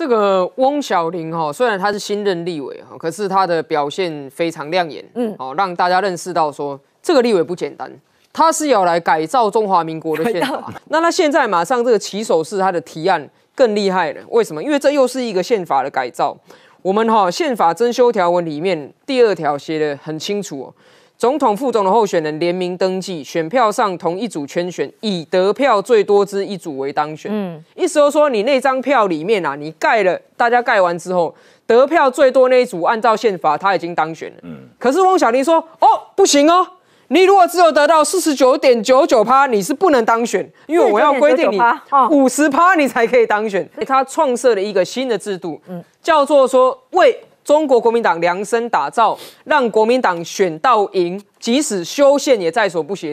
这个汪小玲哈，虽然他是新任立委哈，可是他的表现非常亮眼，嗯，好让大家认识到说这个立委不简单，他是要来改造中华民国的宪法。那他现在马上这个起手是他的提案更厉害了，为什么？因为这又是一个宪法的改造。我们哈宪法增修条文里面第二条写的很清楚。总统副总的候选人联名登记，选票上同一组圈选，以得票最多之一组为当选。嗯，意思就是说，你那张票里面啊，你盖了，大家盖完之后，得票最多那一组，按照宪法他已经当选了。嗯，可是汪小玲说，哦，不行哦，你如果只有得到四十九点九九趴，你是不能当选，因为我要规定你五十趴你才可以当选。所以他创设了一个新的制度，嗯，叫做说为。中国国民党量身打造，让国民党选到赢，即使修宪也在所不惜。